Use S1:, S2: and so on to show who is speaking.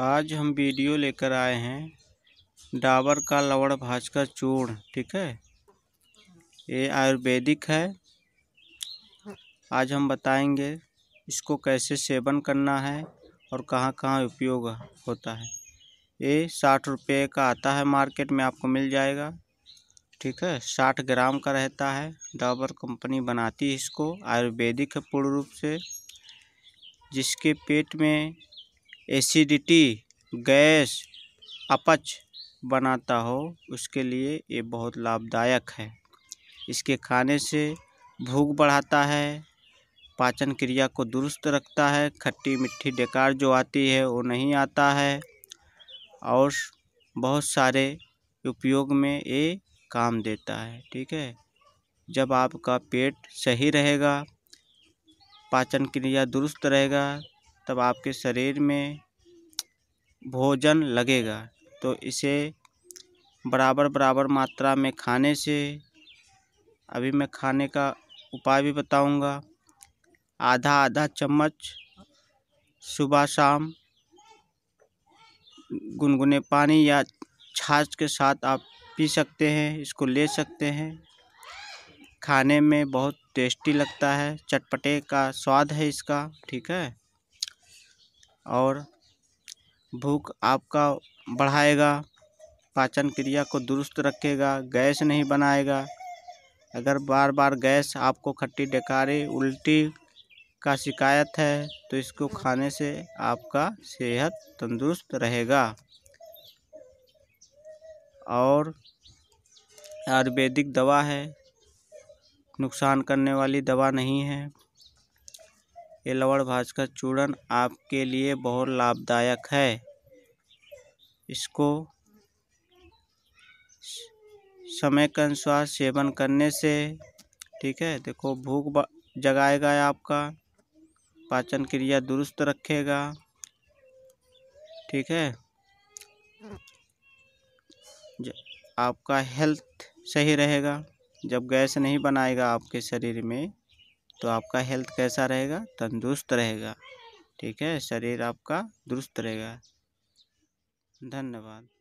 S1: आज हम वीडियो लेकर आए हैं डाबर का लवड़ भाज का चूर्ण ठीक है ये आयुर्वेदिक है आज हम बताएंगे इसको कैसे सेवन करना है और कहाँ कहाँ उपयोग होता है ये साठ रुपये का आता है मार्केट में आपको मिल जाएगा ठीक है साठ ग्राम का रहता है डाबर कंपनी बनाती है इसको आयुर्वेदिक है पूर्ण रूप से जिसके पेट में एसिडिटी गैस अपच बनाता हो उसके लिए ये बहुत लाभदायक है इसके खाने से भूख बढ़ाता है पाचन क्रिया को दुरुस्त रखता है खट्टी मिट्टी डेकार जो आती है वो नहीं आता है और बहुत सारे उपयोग में ये काम देता है ठीक है जब आपका पेट सही रहेगा पाचन क्रिया दुरुस्त रहेगा तब आपके शरीर में भोजन लगेगा तो इसे बराबर बराबर मात्रा में खाने से अभी मैं खाने का उपाय भी बताऊंगा आधा आधा चम्मच सुबह शाम गुनगुने पानी या छाछ के साथ आप पी सकते हैं इसको ले सकते हैं खाने में बहुत टेस्टी लगता है चटपटे का स्वाद है इसका ठीक है और भूख आपका बढ़ाएगा पाचन क्रिया को दुरुस्त रखेगा गैस नहीं बनाएगा अगर बार बार गैस आपको खट्टी डकारी उल्टी का शिकायत है तो इसको खाने से आपका सेहत तंदुरुस्त रहेगा और आयुर्वेदिक दवा है नुकसान करने वाली दवा नहीं है ये लवण भाज का चूर्ण आपके लिए बहुत लाभदायक है इसको समय के अनुसार सेवन करने से ठीक है देखो भूख जगाएगा आपका पाचन क्रिया दुरुस्त रखेगा ठीक है आपका हेल्थ सही रहेगा जब गैस नहीं बनाएगा आपके शरीर में तो आपका हेल्थ कैसा रहेगा तंदुरुस्त रहेगा ठीक है शरीर आपका दुरुस्त रहेगा धन्यवाद